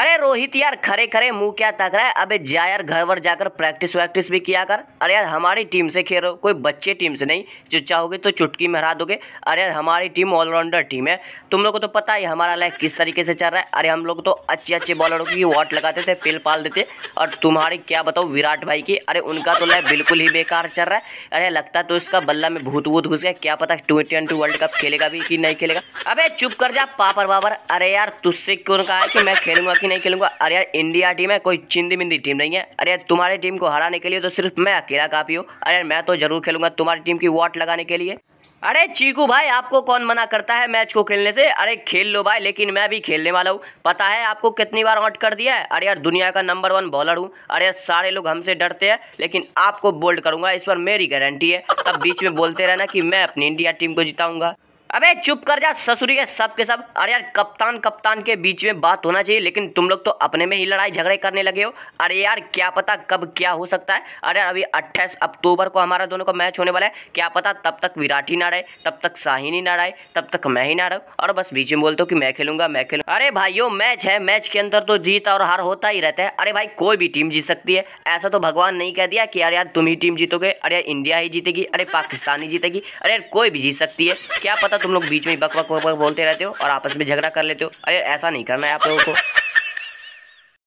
अरे रोहित यार खरे खरे मुंह क्या तक रहा है अबे जा यार घर वर जाकर प्रैक्टिस वैक्टिस भी किया कर अरे यार हमारी टीम से खेलो कोई बच्चे टीम से नहीं जो चाहोगे तो चुटकी में हरा दोगे अरे यार हमारी टीम ऑलराउंडर टीम है तुम लोग को तो पता है हमारा लाइफ किस तरीके से चल रहा है अरे हम लोग तो अच्छे अच्छे बॉलरों की वॉट लगाते थे पिल पाल देते और तुम्हारी क्या बताओ विराट भाई की अरे उनका तो लाइफ बिल्कुल ही बेकार चल रहा है अरे लगता तो इसका बल्ला में भूत भूत घुस गया क्या पता ट्वेंटी ट्वेंटी वर्ल्ड कप खेलेगा भी कि नहीं खेलेगा अबे चुप कर जा पापर बाबर अरे यार तुझसे क्यों कहा कि मैं खेलूंगा बाकी नहीं खेलूंगा अरे यार इंडिया टीम है कोई चिंदी मिंदी टीम नहीं है अरे यार तुम्हारी टीम को हराने के लिए तो सिर्फ मैं अकेला काफ़ी हूँ अरे यार मैं तो जरूर खेलूंगा तुम्हारी टीम की वॉट लगाने के लिए अरे चीकू भाई आपको कौन मना करता है मैच को खेलने से अरे खेल लो भाई लेकिन मैं भी खेलने वाला हूँ पता है आपको कितनी बार आउट कर दिया है अरे यार दुनिया का नंबर वन बॉलर हूँ अरे यार सारे लोग हमसे डरते हैं लेकिन आपको बोल्ड करूंगा इस पर मेरी गारंटी है अब बीच में बोलते रहना कि मैं अपनी इंडिया टीम को जिताऊंगा अबे चुप कर जा ससुरी के सब के सब अरे यार कप्तान कप्तान के बीच में बात होना चाहिए लेकिन तुम लोग तो अपने में ही लड़ाई झगड़े करने लगे हो अरे यार क्या पता कब क्या हो सकता है अरे यार अभी अट्ठाईस अक्टूबर को हमारा दोनों का मैच होने वाला है क्या पता तब तक विराट ही ना रहे तब तक शाहिनी ना रहे तब तक मैं ही ना रहूँ और बस बीच में बोलते हो कि मैं खेलूंगा मैं खेलूँ अरे भाइयों मैच है मैच के अंदर तो जीत और हार होता ही रहता है अरे भाई कोई भी टीम जीत सकती है ऐसा तो भगवान नहीं कह दिया कि अरे यार तुम ही टीम जीतोगे अरे यार इंडिया ही जीतेगी अरे पाकिस्तान ही जीतेगी अरे यार कोई भी जीत सकती है क्या पता तुम लोग बीच में बक बक बक बोलते रहते हो और आपस में झगड़ा कर लेते हो अरे ऐसा नहीं करना है आप लोगों को